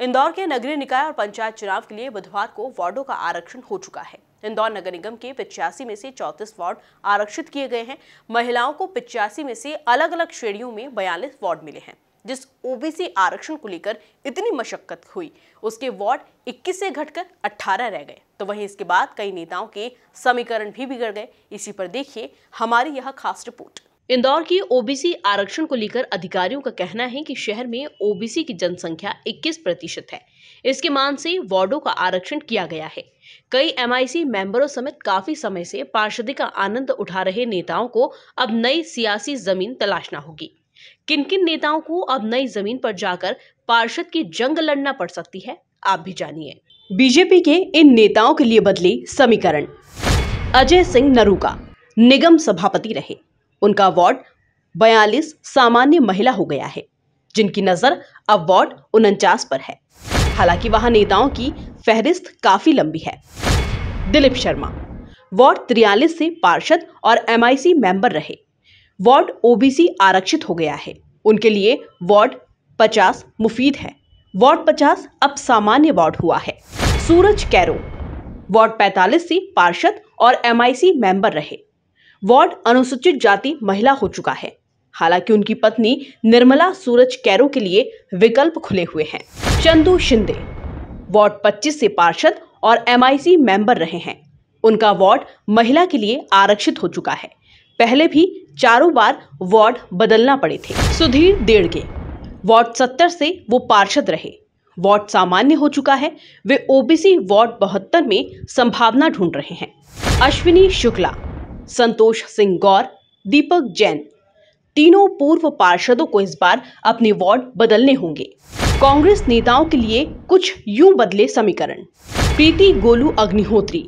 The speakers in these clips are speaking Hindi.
इंदौर के नगरीय निकाय और पंचायत चुनाव के लिए बुधवार को वार्डों का आरक्षण हो चुका है इंदौर नगर निगम के पिचासी में से चौंतीस वार्ड आरक्षित किए गए हैं महिलाओं को पिचासी में से अलग अलग श्रेणियों में बयालीस वार्ड मिले हैं जिस ओबीसी आरक्षण को लेकर इतनी मशक्कत हुई उसके वार्ड 21 से घटकर 18 रह गए तो वहीं इसके बाद कई नेताओं के समीकरण भी बिगड़ गए इसी पर देखिए हमारी यह खास रिपोर्ट इंदौर की ओबीसी आरक्षण को लेकर अधिकारियों का कहना है कि शहर में ओबीसी की जनसंख्या 21 प्रतिशत है इसके मान से वार्डो का आरक्षण किया गया है कई एमआईसी मेंबरों समेत काफी समय से पार्षदी का आनंद उठा रहे नेताओं को अब नई सियासी जमीन तलाशना होगी किन किन नेताओं को अब नई जमीन पर जाकर पार्षद की जंग लड़ना पड़ सकती है आप भी जानिए बीजेपी के इन नेताओं के लिए बदली समीकरण अजय सिंह नरू का निगम सभापति रहे उनका वार्ड बयालीस सामान्य महिला हो गया है जिनकी नज़र अब वार्ड उनचास पर है हालांकि वहां नेताओं की फहरिस्त काफ़ी लंबी है दिलीप शर्मा वार्ड त्रियालीस से पार्षद और एमआईसी मेंबर रहे वार्ड ओबीसी आरक्षित हो गया है उनके लिए वार्ड पचास मुफीद है वार्ड पचास अब सामान्य वार्ड हुआ है सूरज कैरो वार्ड पैतालीस से पार्षद और एमआईसी मेंबर रहे वार्ड अनुसूचित जाति महिला हो चुका है हालांकि उनकी पत्नी निर्मला सूरज कैरो के लिए विकल्प खुले हुए हैं चंदू शिंदे वार्ड 25 से पार्षद और एमआईसी मेंबर रहे हैं उनका वार्ड महिला के लिए आरक्षित हो चुका है पहले भी चारों बार वार्ड बदलना पड़े थे सुधीर देड़गे वार्ड 70 से वो पार्षद रहे वार्ड सामान्य हो चुका है वे ओबीसी वार्ड बहत्तर में संभावना ढूंढ रहे हैं अश्विनी शुक्ला संतोष सिंह गौर दीपक जैन तीनों पूर्व पार्षदों को इस बार अपने वार्ड बदलने होंगे कांग्रेस नेताओं के लिए कुछ यूं बदले समीकरण प्रीति गोलू अग्निहोत्री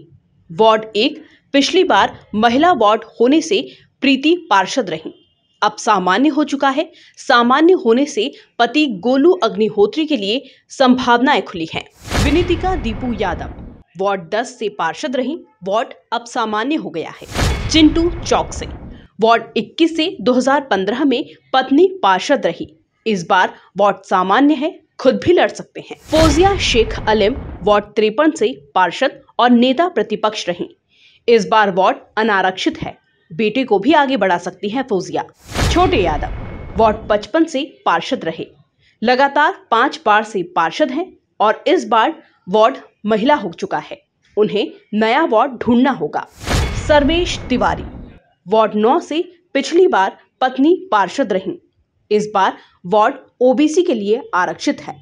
वार्ड एक पिछली बार महिला वार्ड होने से प्रीति पार्षद रही अब सामान्य हो चुका है सामान्य होने से पति गोलू अग्निहोत्री के लिए संभावनाएं खुली हैं विनीतिका दीपू यादव वार्ड 10 से पार्षद रही वार्ड अब सामान्य हो गया है चिंटू चौक से वार्ड 21 से 2015 में पत्नी पार्षद रही इस बार वार्ड सामान्य है खुद भी लड़ सकते हैं फोजिया शेख अलिम वार्ड तिरपन से पार्षद और नेता प्रतिपक्ष रही इस बार वार्ड अनारक्षित है बेटे को भी आगे बढ़ा सकती हैं फोजिया छोटे यादव वार्ड पचपन से पार्षद रहे लगातार पांच बार से पार्षद हैं और इस बार वार्ड महिला हो चुका है उन्हें नया वार्ड ढूंढना होगा सर्वेश तिवारी वार्ड नौ से पिछली बार पत्नी पार्षद रहीं इस बार वार्ड ओबीसी के लिए आरक्षित है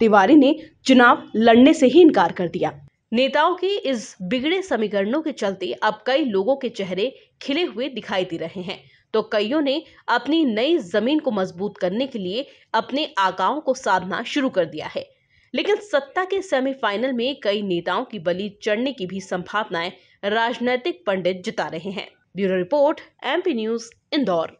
तिवारी ने चुनाव लड़ने से ही इनकार कर दिया नेताओं के इस बिगड़े समीकरणों के चलते अब कई लोगों के चेहरे खिले हुए दिखाई दे रहे हैं तो कईयों ने अपनी नई जमीन को मजबूत करने के लिए अपने आकाओं को साधना शुरू कर दिया है लेकिन सत्ता के सेमीफाइनल में कई नेताओं की बलि चढ़ने की भी संभावनाएं राजनैतिक पंडित जिता रहे हैं bureau report MP news Indore